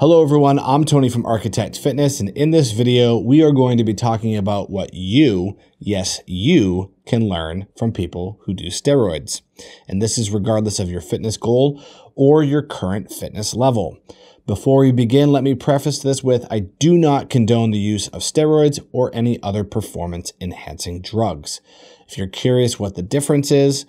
Hello everyone, I'm Tony from Architect Fitness, and in this video, we are going to be talking about what you, yes, you, can learn from people who do steroids. And this is regardless of your fitness goal or your current fitness level. Before we begin, let me preface this with I do not condone the use of steroids or any other performance enhancing drugs. If you're curious what the difference is,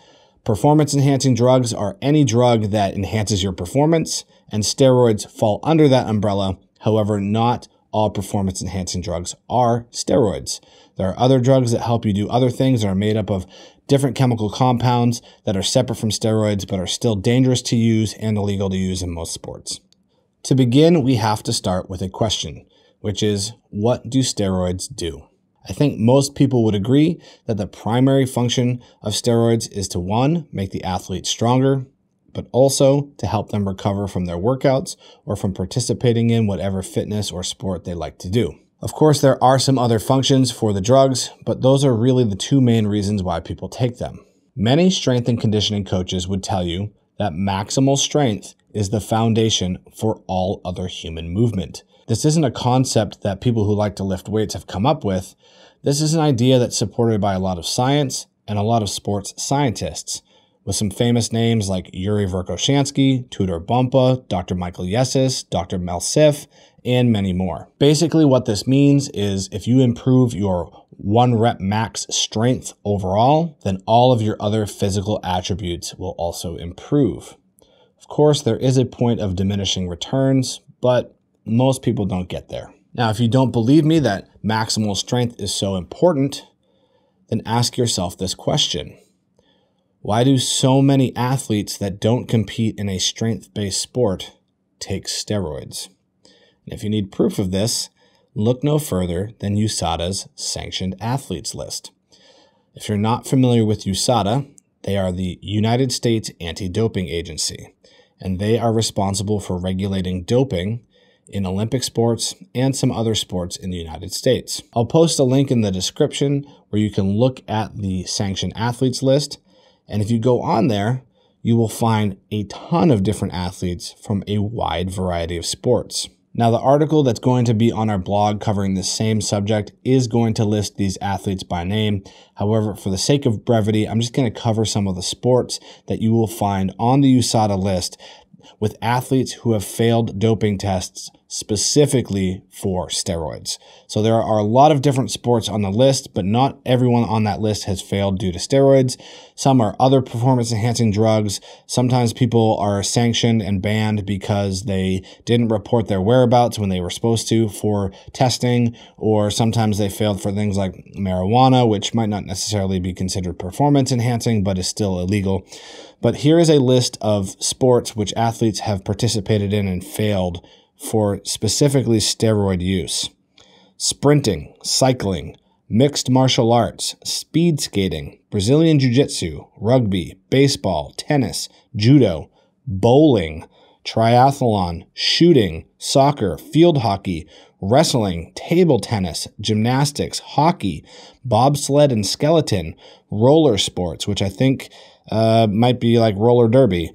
Performance enhancing drugs are any drug that enhances your performance, and steroids fall under that umbrella. However, not all performance enhancing drugs are steroids. There are other drugs that help you do other things that are made up of different chemical compounds that are separate from steroids but are still dangerous to use and illegal to use in most sports. To begin, we have to start with a question, which is what do steroids do? I think most people would agree that the primary function of steroids is to one, make the athlete stronger, but also to help them recover from their workouts or from participating in whatever fitness or sport they like to do. Of course, there are some other functions for the drugs, but those are really the two main reasons why people take them. Many strength and conditioning coaches would tell you that maximal strength is the foundation for all other human movement. This isn't a concept that people who like to lift weights have come up with. This is an idea that's supported by a lot of science and a lot of sports scientists, with some famous names like Yuri Verkoshansky, Tudor Bumpa, Dr. Michael Yeses, Dr. Mel Siff, and many more. Basically, what this means is if you improve your one rep max strength overall, then all of your other physical attributes will also improve. Of course, there is a point of diminishing returns, but most people don't get there. Now, if you don't believe me that maximal strength is so important, then ask yourself this question. Why do so many athletes that don't compete in a strength based sport take steroids? And if you need proof of this, look no further than USADA's sanctioned athletes list. If you're not familiar with USADA, they are the United States Anti Doping Agency, and they are responsible for regulating doping in Olympic sports and some other sports in the United States. I'll post a link in the description where you can look at the sanctioned athletes list. And if you go on there, you will find a ton of different athletes from a wide variety of sports. Now, the article that's going to be on our blog covering the same subject is going to list these athletes by name. However, for the sake of brevity, I'm just going to cover some of the sports that you will find on the USADA list with athletes who have failed doping tests specifically for steroids. So there are a lot of different sports on the list, but not everyone on that list has failed due to steroids. Some are other performance enhancing drugs. Sometimes people are sanctioned and banned because they didn't report their whereabouts when they were supposed to for testing, or sometimes they failed for things like marijuana, which might not necessarily be considered performance enhancing, but is still illegal. But here is a list of sports which athletes have participated in and failed for specifically steroid use. Sprinting, cycling, mixed martial arts, speed skating, Brazilian jiu jitsu, rugby, baseball, tennis, judo, bowling, triathlon, shooting, soccer, field hockey, wrestling, table tennis, gymnastics, hockey, bobsled and skeleton, roller sports, which I think uh, might be like roller derby,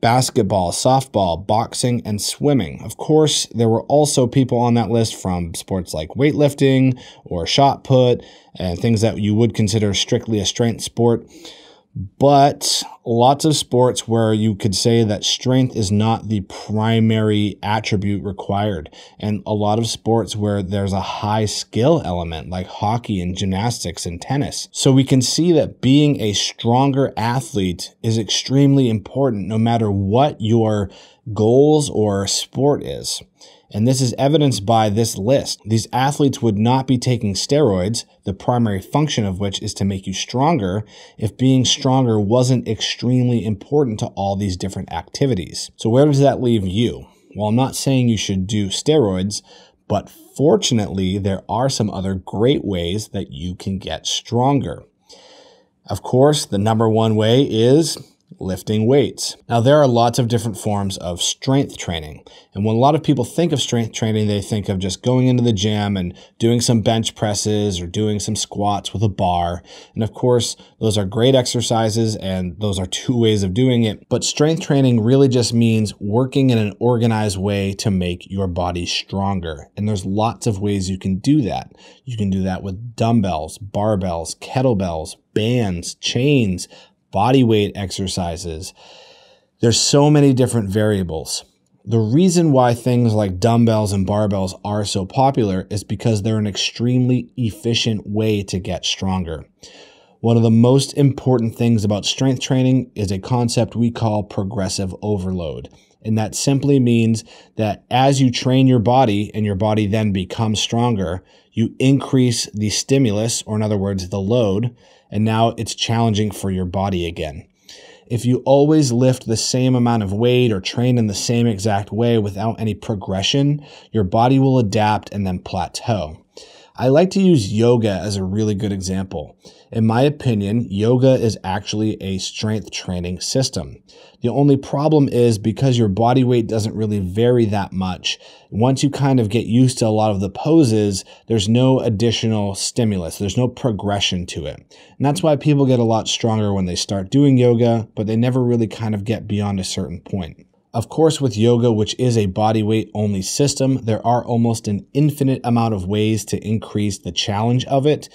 basketball, softball, boxing, and swimming. Of course, there were also people on that list from sports like weightlifting or shot put and things that you would consider strictly a strength sport but lots of sports where you could say that strength is not the primary attribute required and a lot of sports where there's a high skill element like hockey and gymnastics and tennis so we can see that being a stronger athlete is extremely important no matter what your goals or sport is and this is evidenced by this list. These athletes would not be taking steroids, the primary function of which is to make you stronger, if being stronger wasn't extremely important to all these different activities. So, where does that leave you? Well, I'm not saying you should do steroids, but fortunately, there are some other great ways that you can get stronger. Of course, the number one way is lifting weights. Now, there are lots of different forms of strength training. And when a lot of people think of strength training, they think of just going into the gym and doing some bench presses or doing some squats with a bar. And of course, those are great exercises and those are two ways of doing it. But strength training really just means working in an organized way to make your body stronger. And there's lots of ways you can do that. You can do that with dumbbells, barbells, kettlebells, bands, chains, body weight exercises. There's so many different variables. The reason why things like dumbbells and barbells are so popular is because they're an extremely efficient way to get stronger. One of the most important things about strength training is a concept we call progressive overload. And that simply means that as you train your body and your body then becomes stronger, you increase the stimulus, or in other words, the load, and now it's challenging for your body again. If you always lift the same amount of weight or train in the same exact way without any progression, your body will adapt and then plateau. I like to use yoga as a really good example. In my opinion, yoga is actually a strength training system. The only problem is because your body weight doesn't really vary that much, once you kind of get used to a lot of the poses, there's no additional stimulus, there's no progression to it. And that's why people get a lot stronger when they start doing yoga, but they never really kind of get beyond a certain point. Of course, with yoga, which is a body weight only system, there are almost an infinite amount of ways to increase the challenge of it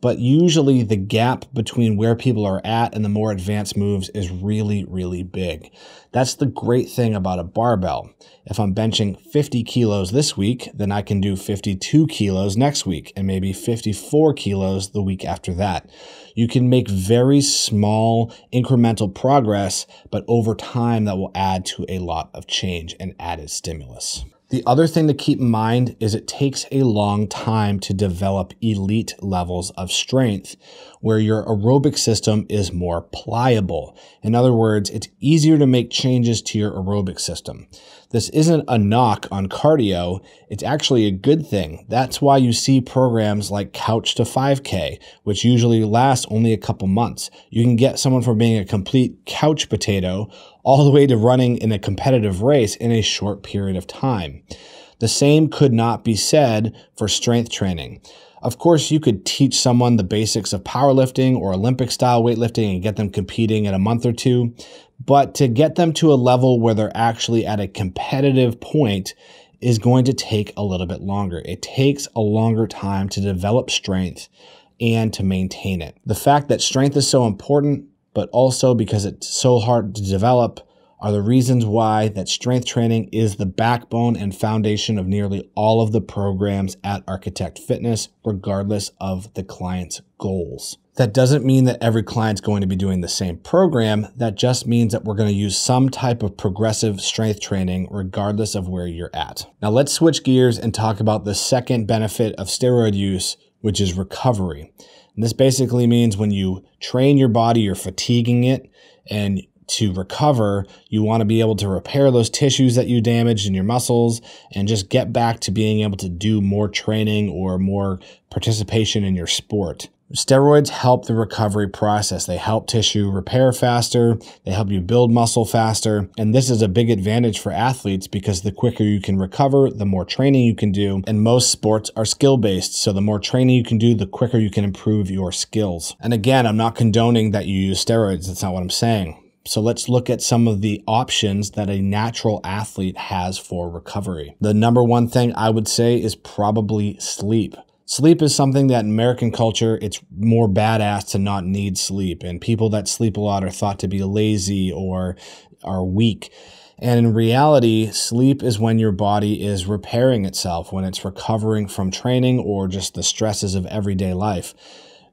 but usually the gap between where people are at and the more advanced moves is really, really big. That's the great thing about a barbell. If I'm benching 50 kilos this week, then I can do 52 kilos next week and maybe 54 kilos the week after that. You can make very small incremental progress, but over time that will add to a lot of change and added stimulus. The other thing to keep in mind is it takes a long time to develop elite levels of strength where your aerobic system is more pliable. In other words, it's easier to make changes to your aerobic system. This isn't a knock on cardio, it's actually a good thing. That's why you see programs like Couch to 5K, which usually last only a couple months. You can get someone from being a complete couch potato all the way to running in a competitive race in a short period of time. The same could not be said for strength training. Of course, you could teach someone the basics of powerlifting or Olympic style weightlifting and get them competing in a month or two, but to get them to a level where they're actually at a competitive point is going to take a little bit longer. It takes a longer time to develop strength and to maintain it. The fact that strength is so important, but also because it's so hard to develop, are the reasons why that strength training is the backbone and foundation of nearly all of the programs at Architect Fitness, regardless of the client's goals. That doesn't mean that every client's going to be doing the same program. That just means that we're going to use some type of progressive strength training regardless of where you're at. Now let's switch gears and talk about the second benefit of steroid use, which is recovery. And this basically means when you train your body, you're fatiguing it and to recover. You want to be able to repair those tissues that you damaged in your muscles and just get back to being able to do more training or more participation in your sport. Steroids help the recovery process. They help tissue repair faster. They help you build muscle faster. And this is a big advantage for athletes because the quicker you can recover, the more training you can do. And most sports are skill based. So the more training you can do, the quicker you can improve your skills. And again, I'm not condoning that you use steroids. That's not what I'm saying. So let's look at some of the options that a natural athlete has for recovery. The number one thing I would say is probably sleep. Sleep is something that in American culture, it's more badass to not need sleep. And people that sleep a lot are thought to be lazy or are weak. And in reality, sleep is when your body is repairing itself, when it's recovering from training or just the stresses of everyday life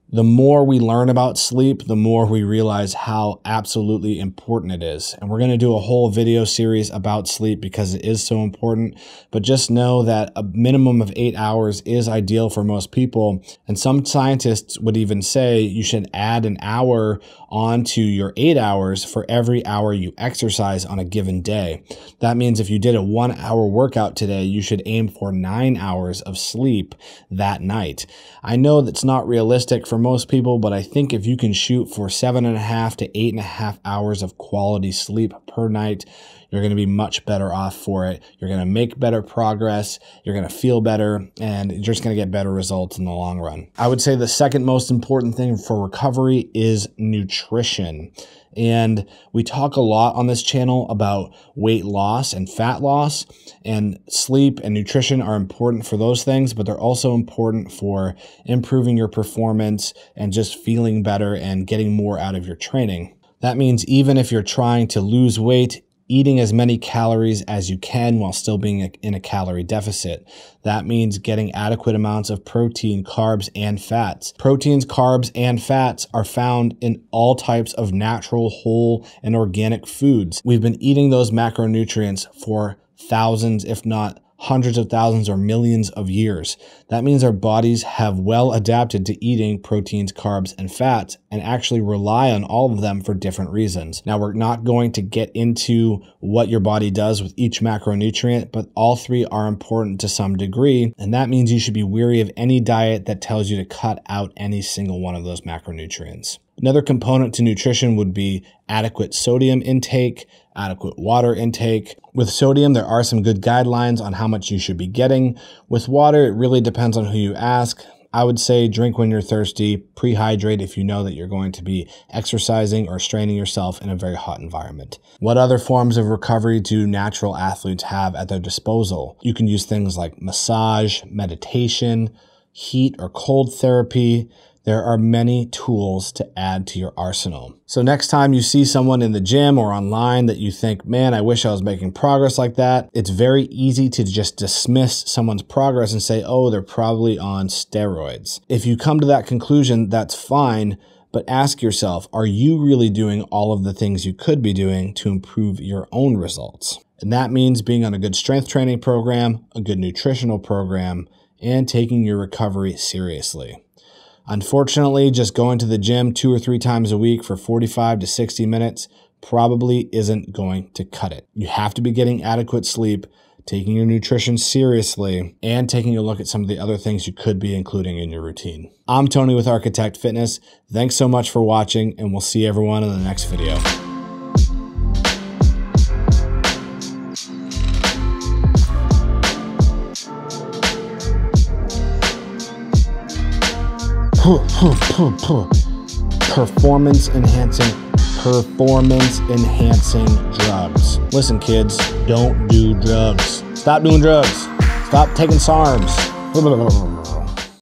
the more we learn about sleep, the more we realize how absolutely important it is. And we're going to do a whole video series about sleep because it is so important. But just know that a minimum of eight hours is ideal for most people. And some scientists would even say you should add an hour onto your eight hours for every hour you exercise on a given day. That means if you did a one hour workout today, you should aim for nine hours of sleep that night. I know that's not realistic for for most people, but I think if you can shoot for seven and a half to eight and a half hours of quality sleep per night, you're going to be much better off for it. You're going to make better progress. You're going to feel better and you're just going to get better results in the long run. I would say the second most important thing for recovery is nutrition. And we talk a lot on this channel about weight loss and fat loss, and sleep and nutrition are important for those things, but they're also important for improving your performance and just feeling better and getting more out of your training. That means even if you're trying to lose weight, eating as many calories as you can while still being in a calorie deficit. That means getting adequate amounts of protein, carbs, and fats. Proteins, carbs, and fats are found in all types of natural, whole, and organic foods. We've been eating those macronutrients for thousands, if not hundreds of thousands or millions of years. That means our bodies have well adapted to eating proteins, carbs, and fats, and actually rely on all of them for different reasons. Now, we're not going to get into what your body does with each macronutrient, but all three are important to some degree, and that means you should be weary of any diet that tells you to cut out any single one of those macronutrients. Another component to nutrition would be adequate sodium intake, adequate water intake. With sodium, there are some good guidelines on how much you should be getting. With water, it really depends on who you ask. I would say drink when you're thirsty, prehydrate if you know that you're going to be exercising or straining yourself in a very hot environment. What other forms of recovery do natural athletes have at their disposal? You can use things like massage, meditation, heat or cold therapy, there are many tools to add to your arsenal. So next time you see someone in the gym or online that you think, man, I wish I was making progress like that, it's very easy to just dismiss someone's progress and say, oh, they're probably on steroids. If you come to that conclusion, that's fine. But ask yourself, are you really doing all of the things you could be doing to improve your own results? And that means being on a good strength training program, a good nutritional program, and taking your recovery seriously. Unfortunately, just going to the gym two or three times a week for 45 to 60 minutes probably isn't going to cut it. You have to be getting adequate sleep, taking your nutrition seriously, and taking a look at some of the other things you could be including in your routine. I'm Tony with Architect Fitness. Thanks so much for watching, and we'll see everyone in the next video. performance enhancing performance enhancing drugs. Listen kids, don't do drugs. Stop doing drugs. Stop taking SARMs.